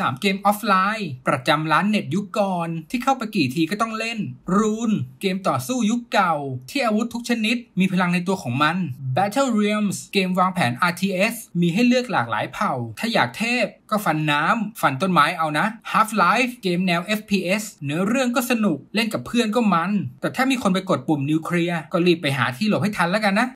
3 เกมออฟไลน์ ประจำร้านเน็ตยุคก่อนที่เข้าไปกี่ทีก็ต้องเล่น รูนเกมต่อสู้ยุคเก่าที่อาวุธทุกชนิดมีพลังในตัวของมัน Battle Realms เกมวางแผน RTS มีให้เลือกหลากหลายเผ่า ถ้าอยากเทพก็ฟันน้ำฟันต้นไม้เอานะ Half Life เกมแนว FPS เนื้อเรื่องก็สนุกเล่นกับเพื่อนก็มัน แต่ถ้ามีคนไปกดปุ่มนิวเคลียร์ก็รีบไปหาที่หลบให้ทันแล้วกันนะ